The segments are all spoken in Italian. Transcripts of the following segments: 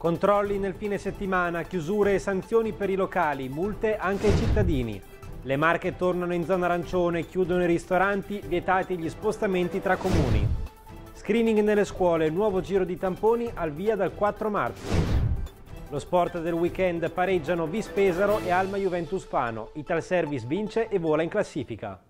Controlli nel fine settimana, chiusure e sanzioni per i locali, multe anche ai cittadini. Le marche tornano in zona arancione, chiudono i ristoranti, vietati gli spostamenti tra comuni. Screening nelle scuole, nuovo giro di tamponi al via dal 4 marzo. Lo sport del weekend pareggiano Vis Pesaro e Alma Juventus Fano. Italservice vince e vola in classifica.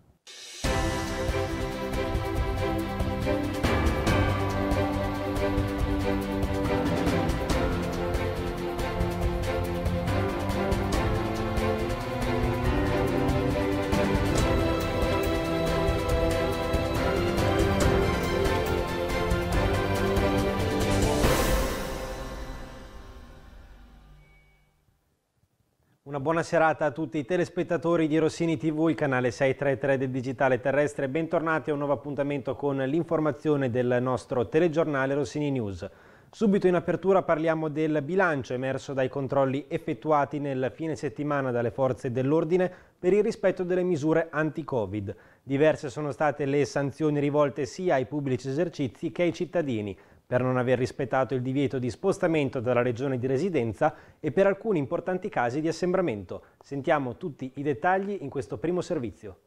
Una buona serata a tutti i telespettatori di Rossini TV, il canale 633 del Digitale Terrestre. Bentornati a un nuovo appuntamento con l'informazione del nostro telegiornale Rossini News. Subito in apertura parliamo del bilancio emerso dai controlli effettuati nel fine settimana dalle forze dell'ordine per il rispetto delle misure anti-Covid. Diverse sono state le sanzioni rivolte sia ai pubblici esercizi che ai cittadini per non aver rispettato il divieto di spostamento dalla regione di residenza e per alcuni importanti casi di assembramento. Sentiamo tutti i dettagli in questo primo servizio.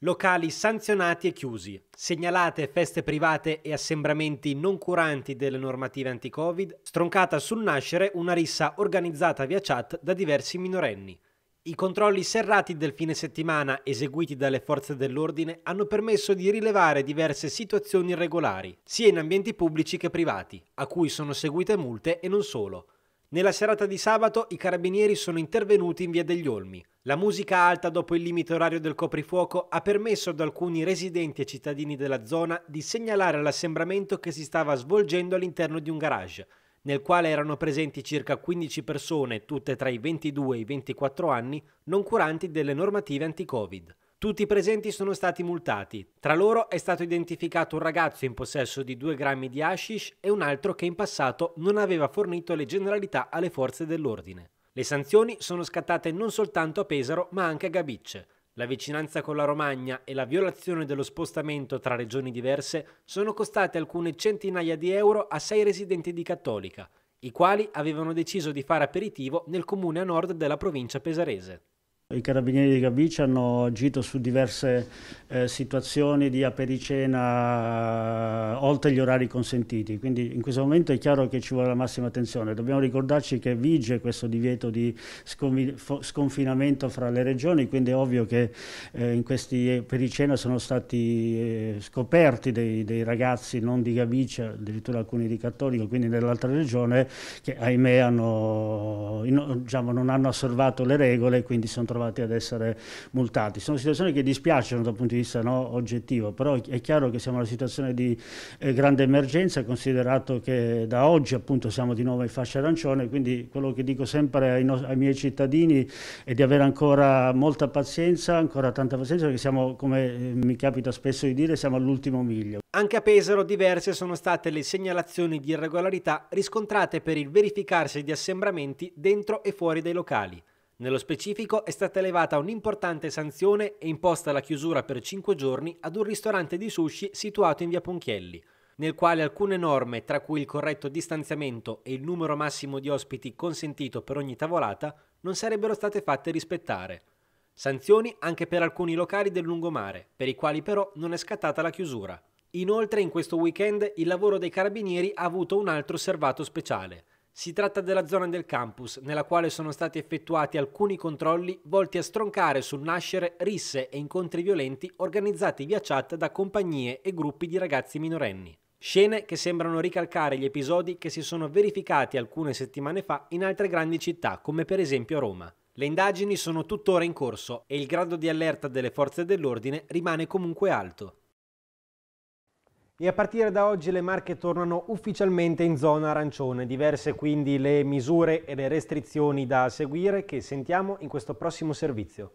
Locali sanzionati e chiusi. Segnalate feste private e assembramenti non curanti delle normative anti-Covid, stroncata sul nascere una rissa organizzata via chat da diversi minorenni. I controlli serrati del fine settimana eseguiti dalle forze dell'ordine hanno permesso di rilevare diverse situazioni irregolari, sia in ambienti pubblici che privati, a cui sono seguite multe e non solo. Nella serata di sabato i carabinieri sono intervenuti in via degli Olmi. La musica alta dopo il limite orario del coprifuoco ha permesso ad alcuni residenti e cittadini della zona di segnalare l'assembramento che si stava svolgendo all'interno di un garage, nel quale erano presenti circa 15 persone, tutte tra i 22 e i 24 anni, non curanti delle normative anti-Covid. Tutti i presenti sono stati multati. Tra loro è stato identificato un ragazzo in possesso di 2 grammi di hashish e un altro che in passato non aveva fornito le generalità alle forze dell'ordine. Le sanzioni sono scattate non soltanto a Pesaro ma anche a Gabicce. La vicinanza con la Romagna e la violazione dello spostamento tra regioni diverse sono costate alcune centinaia di euro a sei residenti di Cattolica, i quali avevano deciso di fare aperitivo nel comune a nord della provincia pesarese. I carabinieri di Gabice hanno agito su diverse eh, situazioni di apericena eh, oltre gli orari consentiti, quindi in questo momento è chiaro che ci vuole la massima attenzione. Dobbiamo ricordarci che vige questo divieto di sconfinamento fra le regioni, quindi è ovvio che eh, in questi apericena sono stati eh, scoperti dei, dei, ragazzi non di Gabice, addirittura alcuni di Cattolico, quindi dell'altra regione, che ahimè hanno, in, diciamo, non hanno osservato le regole e quindi sono trovati trovati ad essere multati. Sono situazioni che dispiacciono dal punto di vista no, oggettivo, però è chiaro che siamo in una situazione di eh, grande emergenza, considerato che da oggi appunto siamo di nuovo in fascia arancione, quindi quello che dico sempre ai, no ai miei cittadini è di avere ancora molta pazienza, ancora tanta pazienza, perché siamo, come eh, mi capita spesso di dire, siamo all'ultimo miglio. Anche a Pesaro diverse sono state le segnalazioni di irregolarità riscontrate per il verificarsi di assembramenti dentro e fuori dai locali. Nello specifico è stata elevata un'importante sanzione e imposta la chiusura per 5 giorni ad un ristorante di sushi situato in via Ponchielli, nel quale alcune norme, tra cui il corretto distanziamento e il numero massimo di ospiti consentito per ogni tavolata, non sarebbero state fatte rispettare. Sanzioni anche per alcuni locali del lungomare, per i quali però non è scattata la chiusura. Inoltre in questo weekend il lavoro dei carabinieri ha avuto un altro osservato speciale – si tratta della zona del campus, nella quale sono stati effettuati alcuni controlli volti a stroncare sul nascere risse e incontri violenti organizzati via chat da compagnie e gruppi di ragazzi minorenni. Scene che sembrano ricalcare gli episodi che si sono verificati alcune settimane fa in altre grandi città, come per esempio Roma. Le indagini sono tuttora in corso e il grado di allerta delle forze dell'ordine rimane comunque alto. E a partire da oggi le Marche tornano ufficialmente in zona arancione, diverse quindi le misure e le restrizioni da seguire che sentiamo in questo prossimo servizio.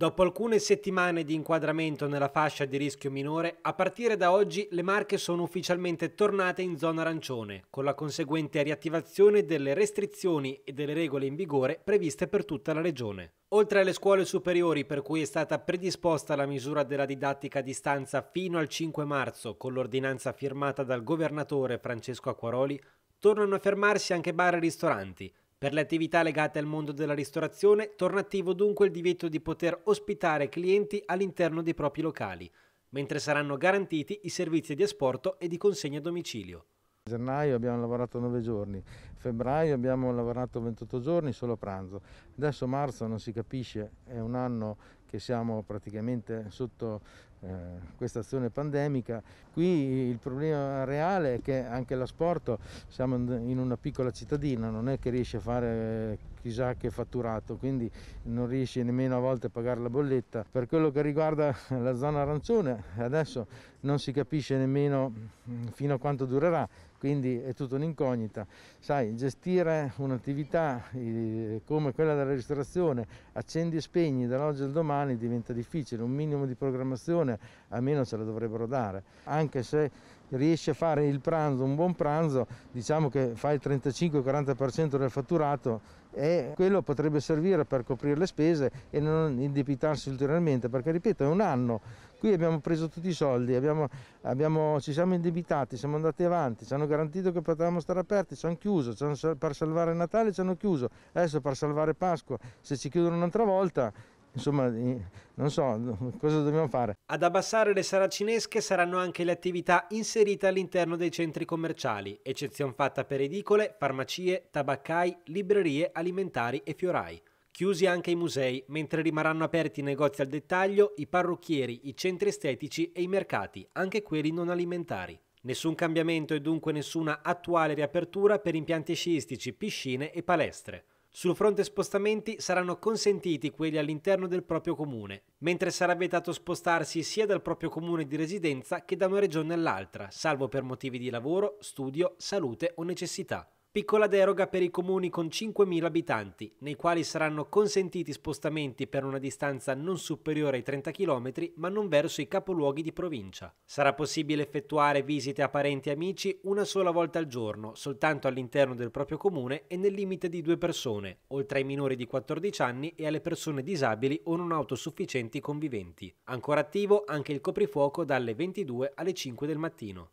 Dopo alcune settimane di inquadramento nella fascia di rischio minore, a partire da oggi le Marche sono ufficialmente tornate in zona arancione, con la conseguente riattivazione delle restrizioni e delle regole in vigore previste per tutta la regione. Oltre alle scuole superiori per cui è stata predisposta la misura della didattica a distanza fino al 5 marzo con l'ordinanza firmata dal governatore Francesco Acquaroli, tornano a fermarsi anche bar e ristoranti, per le attività legate al mondo della ristorazione torna attivo dunque il divieto di poter ospitare clienti all'interno dei propri locali, mentre saranno garantiti i servizi di asporto e di consegna a domicilio. A gennaio abbiamo lavorato 9 giorni, a febbraio abbiamo lavorato 28 giorni solo a pranzo, adesso marzo non si capisce, è un anno che siamo praticamente sotto eh, questa azione pandemica. Qui il problema reale è che anche l'asporto, siamo in una piccola cittadina, non è che riesce a fare chissà che fatturato, quindi non riesce nemmeno a volte a pagare la bolletta. Per quello che riguarda la zona arancione, adesso non si capisce nemmeno mm, fino a quanto durerà, quindi è tutta un'incognita. Sai, gestire un'attività eh, come quella della ristorazione, accendi e spegni dall'oggi al domani diventa difficile, un minimo di programmazione persone almeno ce la dovrebbero dare. Anche se riesce a fare il pranzo, un buon pranzo, diciamo che fa il 35-40% del fatturato e quello potrebbe servire per coprire le spese e non indebitarsi ulteriormente, perché ripeto è un anno, qui abbiamo preso tutti i soldi, abbiamo, abbiamo, ci siamo indebitati, siamo andati avanti, ci hanno garantito che potevamo stare aperti, ci hanno chiuso, ci hanno, per salvare Natale ci hanno chiuso, adesso per salvare Pasqua, se ci chiudono un'altra volta Insomma, non so cosa dobbiamo fare. Ad abbassare le saracinesche saranno anche le attività inserite all'interno dei centri commerciali, eccezion fatta per edicole, farmacie, tabaccai, librerie alimentari e fiorai. Chiusi anche i musei, mentre rimarranno aperti i negozi al dettaglio, i parrucchieri, i centri estetici e i mercati, anche quelli non alimentari. Nessun cambiamento e dunque nessuna attuale riapertura per impianti sciistici, piscine e palestre. Sul fronte spostamenti saranno consentiti quelli all'interno del proprio comune, mentre sarà vietato spostarsi sia dal proprio comune di residenza che da una regione all'altra, salvo per motivi di lavoro, studio, salute o necessità. Piccola deroga per i comuni con 5.000 abitanti, nei quali saranno consentiti spostamenti per una distanza non superiore ai 30 km, ma non verso i capoluoghi di provincia. Sarà possibile effettuare visite a parenti e amici una sola volta al giorno, soltanto all'interno del proprio comune e nel limite di due persone, oltre ai minori di 14 anni e alle persone disabili o non autosufficienti conviventi. Ancora attivo anche il coprifuoco dalle 22 alle 5 del mattino.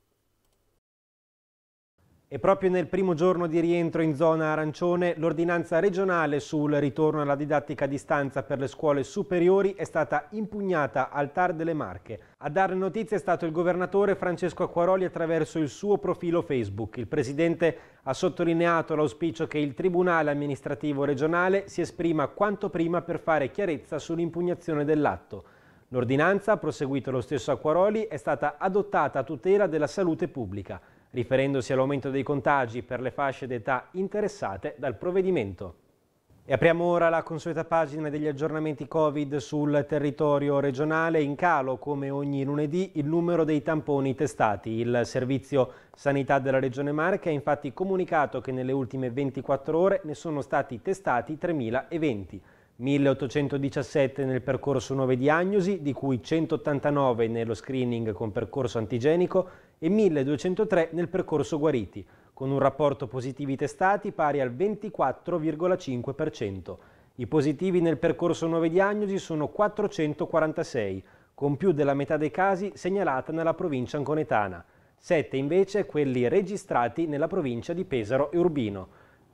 E proprio nel primo giorno di rientro in zona arancione, l'ordinanza regionale sul ritorno alla didattica a distanza per le scuole superiori è stata impugnata al TAR delle Marche. A darne notizia è stato il governatore Francesco Acquaroli attraverso il suo profilo Facebook. Il presidente ha sottolineato l'auspicio che il Tribunale amministrativo regionale si esprima quanto prima per fare chiarezza sull'impugnazione dell'atto. L'ordinanza, proseguito lo stesso Acquaroli, è stata adottata a tutela della salute pubblica riferendosi all'aumento dei contagi per le fasce d'età interessate dal provvedimento. E apriamo ora la consueta pagina degli aggiornamenti Covid sul territorio regionale. In calo, come ogni lunedì, il numero dei tamponi testati. Il Servizio Sanità della Regione Marche ha infatti comunicato che nelle ultime 24 ore ne sono stati testati 3.020. 1817 nel percorso 9 diagnosi, di cui 189 nello screening con percorso antigenico e 1203 nel percorso guariti, con un rapporto positivi testati pari al 24,5%. I positivi nel percorso 9 diagnosi sono 446, con più della metà dei casi segnalata nella provincia anconetana, 7 invece quelli registrati nella provincia di Pesaro e Urbino.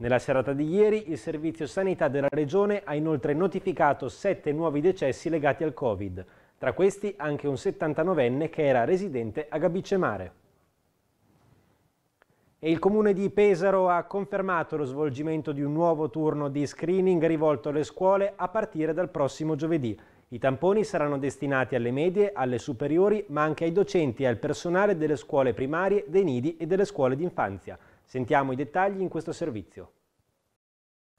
Nella serata di ieri il Servizio Sanità della Regione ha inoltre notificato sette nuovi decessi legati al Covid, tra questi anche un 79enne che era residente a Gabicemare. E il comune di Pesaro ha confermato lo svolgimento di un nuovo turno di screening rivolto alle scuole a partire dal prossimo giovedì. I tamponi saranno destinati alle medie, alle superiori, ma anche ai docenti e al personale delle scuole primarie, dei nidi e delle scuole d'infanzia. Sentiamo i dettagli in questo servizio.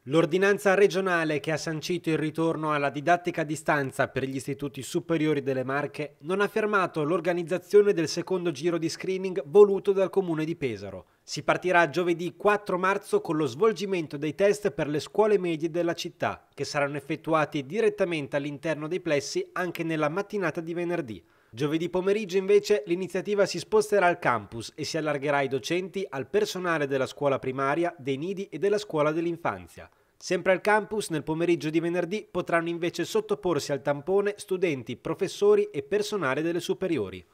L'ordinanza regionale che ha sancito il ritorno alla didattica a distanza per gli istituti superiori delle Marche non ha fermato l'organizzazione del secondo giro di screening voluto dal comune di Pesaro. Si partirà giovedì 4 marzo con lo svolgimento dei test per le scuole medie della città, che saranno effettuati direttamente all'interno dei plessi anche nella mattinata di venerdì. Giovedì pomeriggio invece l'iniziativa si sposterà al campus e si allargherà ai docenti, al personale della scuola primaria, dei nidi e della scuola dell'infanzia. Sempre al campus, nel pomeriggio di venerdì, potranno invece sottoporsi al tampone studenti, professori e personale delle superiori.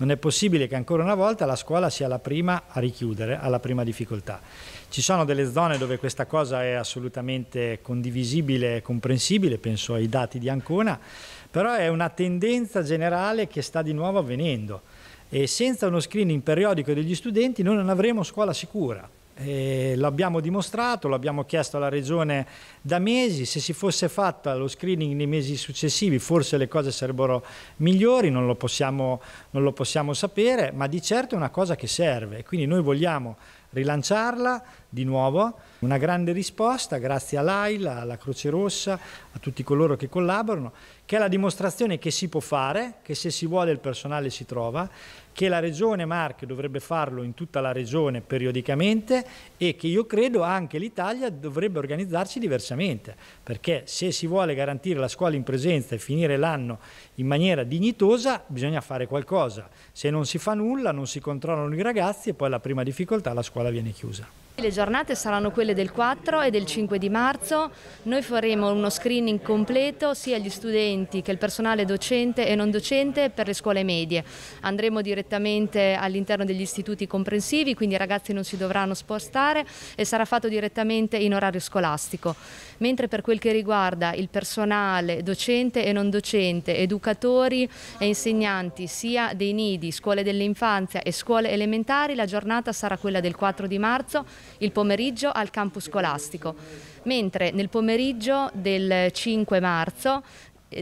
Non è possibile che ancora una volta la scuola sia la prima a richiudere, alla prima difficoltà. Ci sono delle zone dove questa cosa è assolutamente condivisibile e comprensibile, penso ai dati di Ancona, però è una tendenza generale che sta di nuovo avvenendo e senza uno screening periodico degli studenti noi non avremo scuola sicura. Eh, l'abbiamo dimostrato, l'abbiamo chiesto alla Regione da mesi, se si fosse fatta lo screening nei mesi successivi forse le cose sarebbero migliori, non lo possiamo, non lo possiamo sapere, ma di certo è una cosa che serve, quindi noi vogliamo rilanciarla, di nuovo una grande risposta grazie all'AILA, alla Croce Rossa, a tutti coloro che collaborano, che è la dimostrazione che si può fare, che se si vuole il personale si trova, che la Regione Marche dovrebbe farlo in tutta la Regione periodicamente e che io credo anche l'Italia dovrebbe organizzarci diversamente, perché se si vuole garantire la scuola in presenza e finire l'anno in maniera dignitosa bisogna fare qualcosa, se non si fa nulla non si controllano i ragazzi e poi la prima difficoltà la scuola viene chiusa. Le giornate saranno quelle del 4 e del 5 di marzo, noi faremo uno screening completo sia agli studenti che al personale docente e non docente per le scuole medie. Andremo direttamente all'interno degli istituti comprensivi, quindi i ragazzi non si dovranno spostare e sarà fatto direttamente in orario scolastico. Mentre per quel che riguarda il personale docente e non docente, educatori e insegnanti sia dei nidi, scuole dell'infanzia e scuole elementari, la giornata sarà quella del 4 di marzo il pomeriggio al campus scolastico, mentre nel pomeriggio del 5 marzo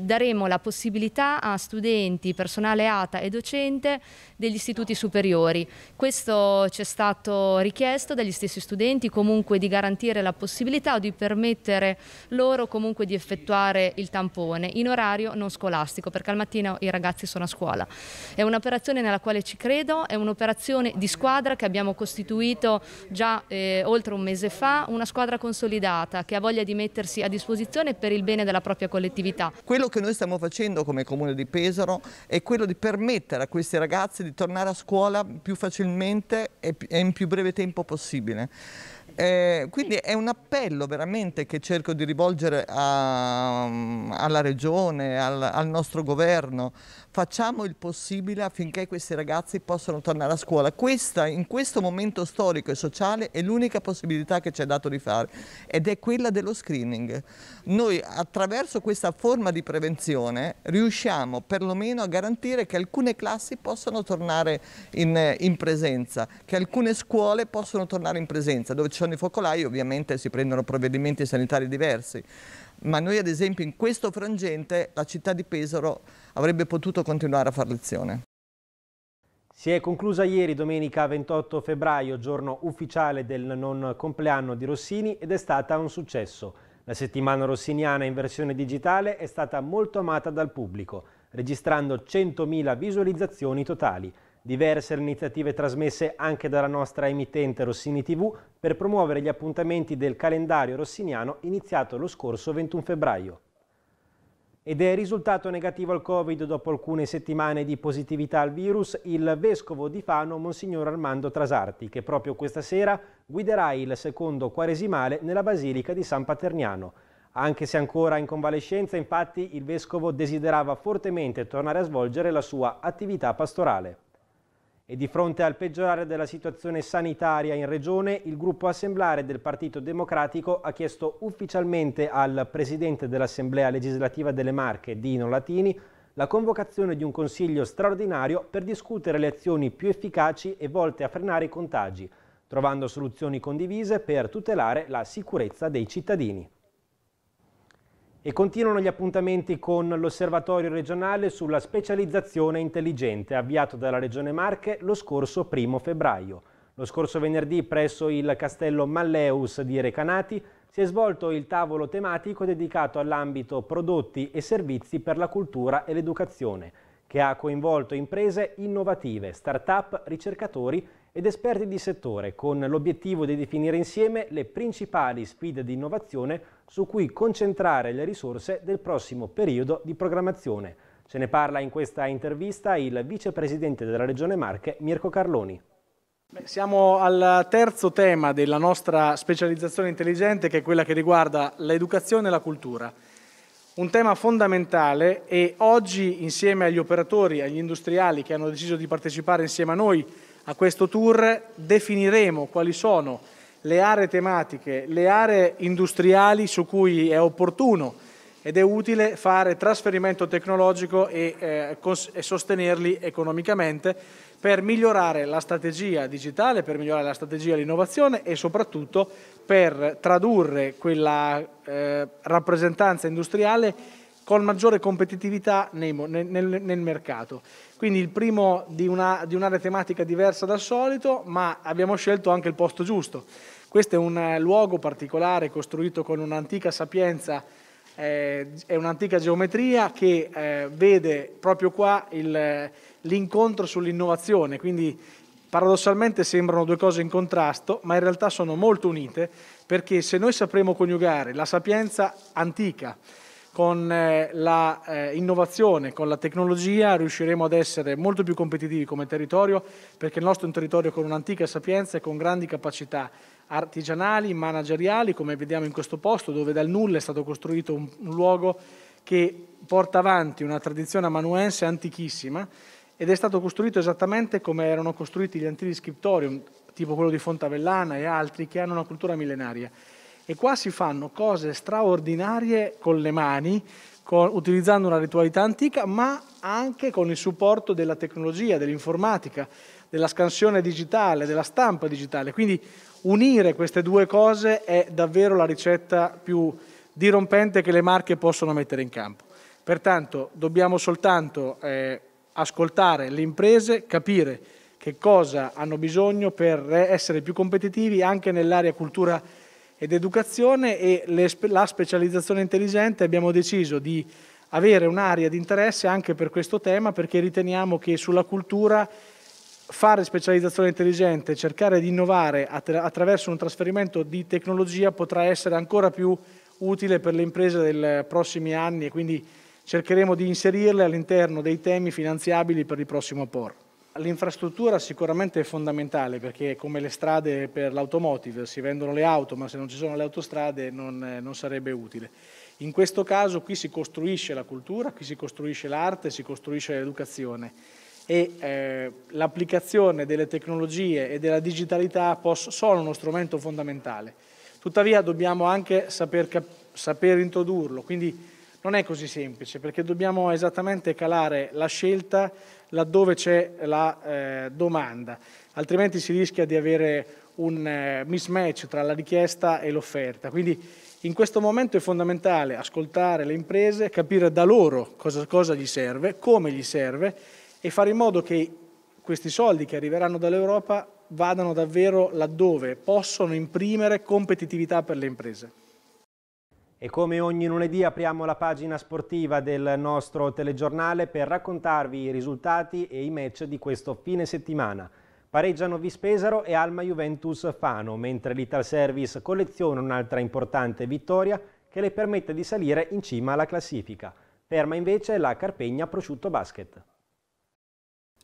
daremo la possibilità a studenti, personale ATA e docente degli istituti superiori. Questo ci è stato richiesto dagli stessi studenti comunque di garantire la possibilità o di permettere loro comunque di effettuare il tampone in orario non scolastico perché al mattino i ragazzi sono a scuola. È un'operazione nella quale ci credo, è un'operazione di squadra che abbiamo costituito già eh, oltre un mese fa, una squadra consolidata che ha voglia di mettersi a disposizione per il bene della propria collettività. Quello che noi stiamo facendo come Comune di Pesaro è quello di permettere a questi ragazzi di tornare a scuola più facilmente e in più breve tempo possibile. Eh, quindi è un appello veramente che cerco di rivolgere a, mm, alla Regione, al, al, nostro governo. Facciamo il possibile affinché questi ragazzi possano tornare a scuola. Questa, in questo momento storico e sociale, è l'unica possibilità che ci è dato di fare ed è quella dello screening. Noi attraverso questa forma di prevenzione riusciamo perlomeno a garantire che alcune classi possano tornare in, in presenza, che alcune scuole possono tornare in presenza, dove ci sono i focolai ovviamente si prendono provvedimenti sanitari diversi, ma noi ad esempio in questo frangente la città di Pesaro avrebbe potuto continuare a far lezione. Si è conclusa ieri domenica 28 febbraio, giorno ufficiale del non compleanno di Rossini ed è stata un successo. La settimana rossiniana in versione digitale è stata molto amata dal pubblico, registrando 100.000 visualizzazioni totali. Diverse le iniziative trasmesse anche dalla nostra emittente Rossini TV per promuovere gli appuntamenti del calendario rossiniano iniziato lo scorso 21 febbraio. Ed è risultato negativo al Covid dopo alcune settimane di positività al virus il vescovo di Fano, Monsignor Armando Trasarti, che proprio questa sera guiderà il secondo quaresimale nella Basilica di San Paterniano. Anche se ancora in convalescenza, infatti, il vescovo desiderava fortemente tornare a svolgere la sua attività pastorale. E di fronte al peggiorare della situazione sanitaria in Regione, il gruppo assemblare del Partito Democratico ha chiesto ufficialmente al Presidente dell'Assemblea legislativa delle Marche, Dino Latini, la convocazione di un consiglio straordinario per discutere le azioni più efficaci e volte a frenare i contagi, trovando soluzioni condivise per tutelare la sicurezza dei cittadini. E continuano gli appuntamenti con l'osservatorio regionale sulla specializzazione intelligente avviato dalla Regione Marche lo scorso primo febbraio. Lo scorso venerdì presso il castello Malleus di Recanati si è svolto il tavolo tematico dedicato all'ambito prodotti e servizi per la cultura e l'educazione, che ha coinvolto imprese innovative, start-up, ricercatori ed esperti di settore con l'obiettivo di definire insieme le principali sfide di innovazione su cui concentrare le risorse del prossimo periodo di programmazione. Ce ne parla in questa intervista il vicepresidente della Regione Marche, Mirko Carloni. Siamo al terzo tema della nostra specializzazione intelligente che è quella che riguarda l'educazione e la cultura. Un tema fondamentale e oggi insieme agli operatori, agli industriali che hanno deciso di partecipare insieme a noi a questo tour definiremo quali sono le aree tematiche, le aree industriali su cui è opportuno ed è utile fare trasferimento tecnologico e, eh, e, sostenerli economicamente per migliorare la strategia digitale, per migliorare la strategia dell'innovazione e soprattutto per tradurre quella eh, rappresentanza industriale con maggiore competitività nei, nel, nel, mercato. Quindi il primo di, una, di un'area tematica diversa dal solito, ma abbiamo scelto anche il posto giusto. Questo è un luogo particolare costruito con un'antica sapienza eh, è un'antica geometria che eh, vede proprio qua il, l'incontro sull'innovazione, quindi paradossalmente sembrano due cose in contrasto, ma in realtà sono molto unite, perché se noi sapremo coniugare la sapienza antica con l'innovazione, eh, eh con la tecnologia riusciremo ad essere molto più competitivi come territorio perché il nostro è un territorio con un'antica sapienza e con grandi capacità artigianali, manageriali, come vediamo in questo posto dove dal nulla è stato costruito un, un luogo che porta avanti una tradizione amanuense antichissima ed è stato costruito esattamente come erano costruiti gli antichi scriptorium, tipo quello di Fontavellana e altri, che hanno una cultura millenaria. E qua si fanno cose straordinarie con le mani, con, utilizzando una ritualità antica, ma anche con il supporto della tecnologia, dell'informatica, della scansione digitale, della stampa digitale. Quindi unire queste due cose è davvero la ricetta più dirompente che le marche possono mettere in campo. Pertanto dobbiamo soltanto eh, ascoltare le imprese, capire che cosa hanno bisogno per essere più competitivi anche nell'area cultura digitale ed educazione e le, la specializzazione intelligente abbiamo deciso di avere un'area di interesse anche per questo tema perché riteniamo che sulla cultura fare specializzazione intelligente, cercare di innovare attra attraverso un trasferimento di tecnologia potrà essere ancora più utile per le imprese dei prossimi anni e quindi cercheremo di inserirle all'interno dei temi finanziabili per il prossimo POR. L'infrastruttura sicuramente è fondamentale perché come le strade per l'automotive, si vendono le auto ma se non ci sono le autostrade non, eh, non sarebbe utile. In questo caso qui si costruisce la cultura, qui si costruisce l'arte, si costruisce l'educazione e eh, l'applicazione delle tecnologie e della digitalità sono uno strumento fondamentale. Tuttavia dobbiamo anche saper, saper introdurlo, quindi non è così semplice perché dobbiamo esattamente calare la scelta laddove c'è la eh, domanda, altrimenti si rischia di avere un eh, mismatch tra la richiesta e l'offerta. Quindi in questo momento è fondamentale ascoltare le imprese, capire da loro cosa, cosa gli serve, come gli serve e fare in modo che questi soldi che arriveranno dall'Europa vadano davvero laddove possono imprimere competitività per le imprese. E come ogni lunedì apriamo la pagina sportiva del nostro telegiornale per raccontarvi i risultati e i match di questo fine settimana. Pareggiano Vispesaro e Alma Juventus Fano, mentre l'Ital Service colleziona un'altra importante vittoria che le permette di salire in cima alla classifica. Ferma invece la Carpegna Prosciutto Basket.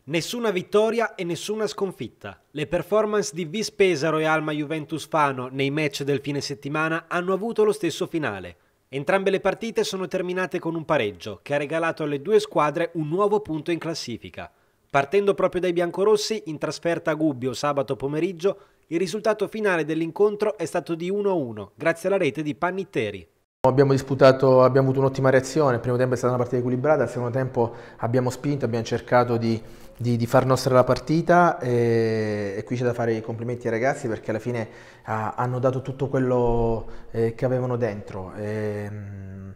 Nessuna vittoria e nessuna sconfitta. Le performance di Vis Pesaro e Alma Juventus Fano nei match del fine settimana hanno avuto lo stesso finale. Entrambe le partite sono terminate con un pareggio che ha regalato alle due squadre un nuovo punto in classifica. Partendo proprio dai biancorossi, in trasferta a Gubbio sabato pomeriggio, il risultato finale dell'incontro è stato di 1-1 grazie alla rete di Pannitteri. Abbiamo disputato, abbiamo avuto un'ottima reazione, il primo tempo è stata una partita equilibrata, al secondo tempo abbiamo spinto, abbiamo cercato di di, di, far nostra la partita e, e, qui c'è da fare i complimenti ai ragazzi perché alla fine ah, hanno dato tutto quello eh, che avevano dentro. E, ehm, mh,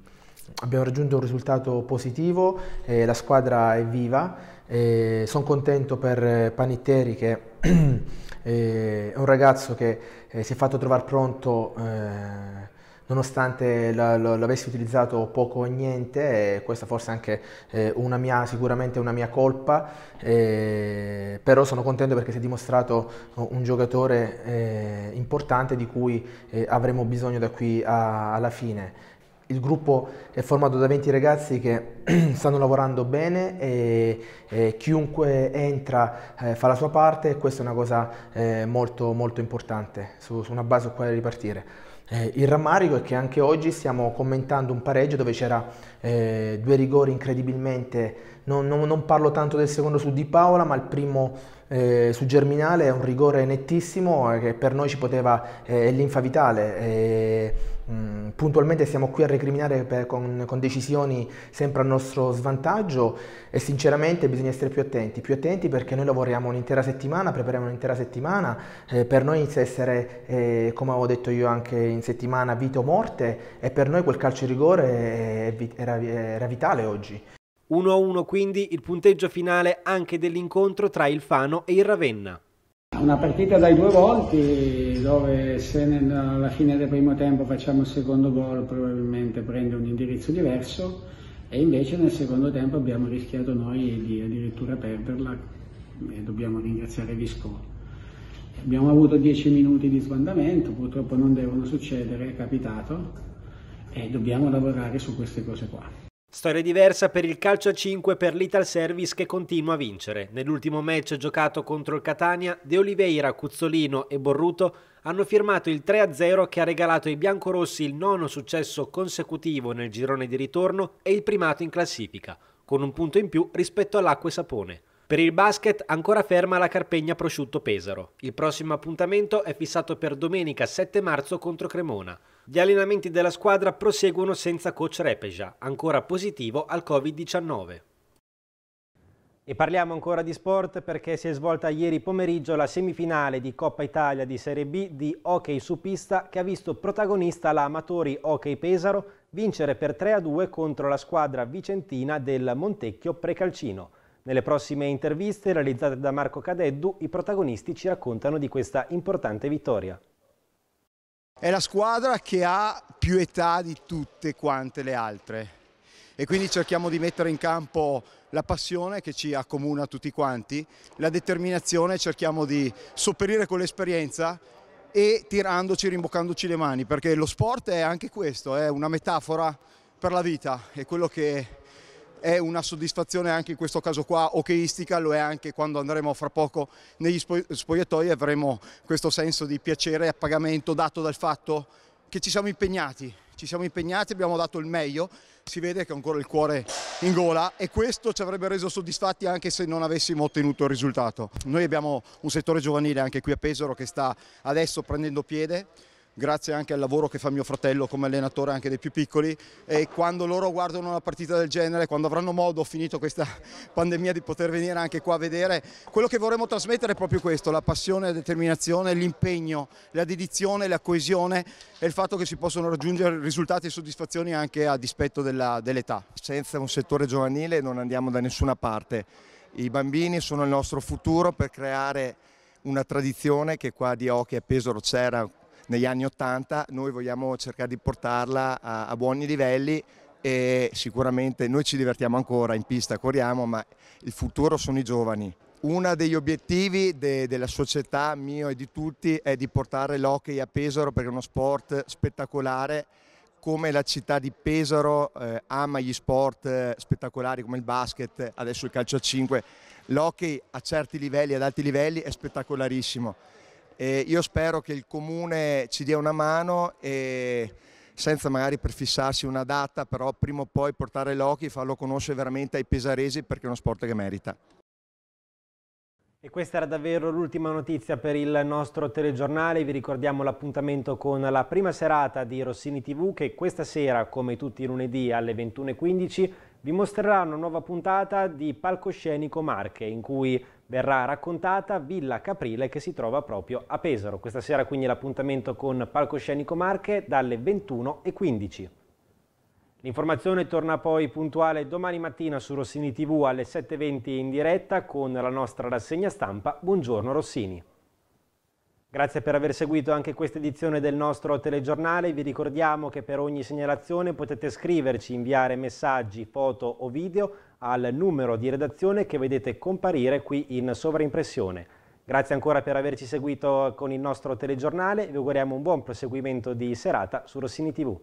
abbiamo raggiunto un risultato positivo, eh, la squadra è viva, sono contento per Panitteri che eh, è un ragazzo che eh, si è fatto trovare pronto eh, nonostante l'avessi utilizzato poco o niente, questa forse è anche eh, una mia, sicuramente una mia colpa, eh, però sono contento perché si è dimostrato un giocatore eh, importante di cui eh, avremo bisogno da qui a, alla fine. Il gruppo è formato da 20 ragazzi che stanno lavorando bene e, e chiunque entra eh, fa la sua parte e questa è una cosa eh, molto, molto importante, su, su una base su quale ripartire. Eh, il rammarico è che anche oggi stiamo commentando un pareggio dove c'era eh, due rigori incredibilmente, non, non, non, parlo tanto del secondo su Di Paola, ma il primo eh, su Germinale è un rigore nettissimo eh, che per noi ci poteva, eh, è linfa vitale. Mh, eh, mm, puntualmente siamo qui a recriminare per, con, con, decisioni sempre a nostro svantaggio e sinceramente bisogna essere più attenti, più attenti perché noi lavoriamo un'intera settimana, prepariamo un'intera settimana, eh, per noi inizia a essere, come avevo detto io anche in settimana, vita o morte e per noi quel calcio di rigore era, era vitale oggi. 1-1 quindi il punteggio finale anche dell'incontro tra il Fano e il Ravenna. Una partita dai due volti dove se alla fine del primo tempo facciamo il secondo gol probabilmente prende un indirizzo diverso e invece nel secondo tempo abbiamo rischiato noi di addirittura perderla e dobbiamo ringraziare Visco. Abbiamo avuto 10 minuti di sbandamento, purtroppo non devono succedere, è capitato e dobbiamo lavorare su queste cose qua. Storia diversa per il calcio a 5 per l'Ital Service che continua a vincere. Nell'ultimo match giocato contro il Catania, De Oliveira, Cuzzolino e Borruto hanno firmato il 3-0 che ha regalato ai biancorossi il nono successo consecutivo nel girone di ritorno e il primato in classifica, con un punto in più rispetto all'acqua e sapone. Per il basket ancora ferma la Carpegna Prosciutto Pesaro. Il prossimo appuntamento è fissato per domenica 7 marzo contro Cremona. Gli allenamenti della squadra proseguono senza coach Repeja, ancora positivo al Covid-19. E parliamo ancora di sport perché si è svolta ieri pomeriggio la semifinale di Coppa Italia di Serie B di hockey su pista che ha visto protagonista la Amatori Hockey Pesaro vincere per 3-2 contro la squadra vicentina del Montecchio Precalcino. Nelle prossime interviste realizzate da Marco Cadeddu i protagonisti ci raccontano di questa importante vittoria. È la squadra che ha più età di tutte quante le altre e quindi cerchiamo di mettere in campo la passione che ci accomuna tutti quanti, la determinazione, cerchiamo di sopperire con l'esperienza e tirandoci, rimboccandoci le mani, perché lo sport è anche questo, è una metafora per la vita, è quello che è una soddisfazione anche in questo caso qua okeistica, lo è anche quando andremo fra poco negli spogliatoi e avremo questo senso di piacere e appagamento dato dal fatto che ci siamo impegnati, ci siamo impegnati, abbiamo dato il meglio, si vede che ho ancora il cuore in gola e questo ci avrebbe reso soddisfatti anche se non avessimo ottenuto il risultato. Noi abbiamo un settore giovanile anche qui a Pesaro che sta adesso prendendo piede, grazie anche al lavoro che fa mio fratello come allenatore anche dei più piccoli e quando loro guardano una partita del genere, quando avranno modo, finito questa pandemia, di poter venire anche qua a vedere, quello che vorremmo trasmettere è proprio questo, la passione, la determinazione, l'impegno, la dedizione, la coesione e il fatto che si possono raggiungere risultati e soddisfazioni anche a dispetto dell'età. Dell Senza un settore giovanile non andiamo da nessuna parte, i bambini sono il nostro futuro per creare una tradizione che qua di Occhi a Pesaro c'era negli anni 80, noi vogliamo cercare di portarla a, a buoni livelli e sicuramente noi ci divertiamo ancora in pista, corriamo, ma il futuro sono i giovani. Uno degli obiettivi de, della società, mio e di tutti, è di portare l'hockey a Pesaro perché è uno sport spettacolare come la città di Pesaro eh, ama gli sport eh, spettacolari come il basket, adesso il calcio a 5, l'hockey a certi livelli, ad alti livelli è spettacolarissimo. E io spero che il comune ci dia una mano e senza magari prefissarsi una data, però prima o poi portare Loki, farlo conoscere veramente ai pesaresi perché è uno sport che merita. E questa era davvero l'ultima notizia per il nostro telegiornale, vi ricordiamo l'appuntamento con la prima serata di Rossini TV che questa sera, come tutti i lunedì alle 21.15, vi mostrerà una nuova puntata di Palcoscenico Marche in cui verrà raccontata Villa Caprile che si trova proprio a Pesaro. Questa sera quindi l'appuntamento con Palcoscenico Marche dalle 21.15. L'informazione torna poi puntuale domani mattina su Rossini TV alle 7.20 in diretta con la nostra rassegna stampa. Buongiorno Rossini. Grazie per aver seguito anche questa edizione del nostro telegiornale. Vi ricordiamo che per ogni segnalazione potete scriverci, inviare messaggi, foto o video al numero di redazione che vedete comparire qui in sovraimpressione. Grazie ancora per averci seguito con il nostro telegiornale. Vi auguriamo un buon proseguimento di serata su Rossini TV.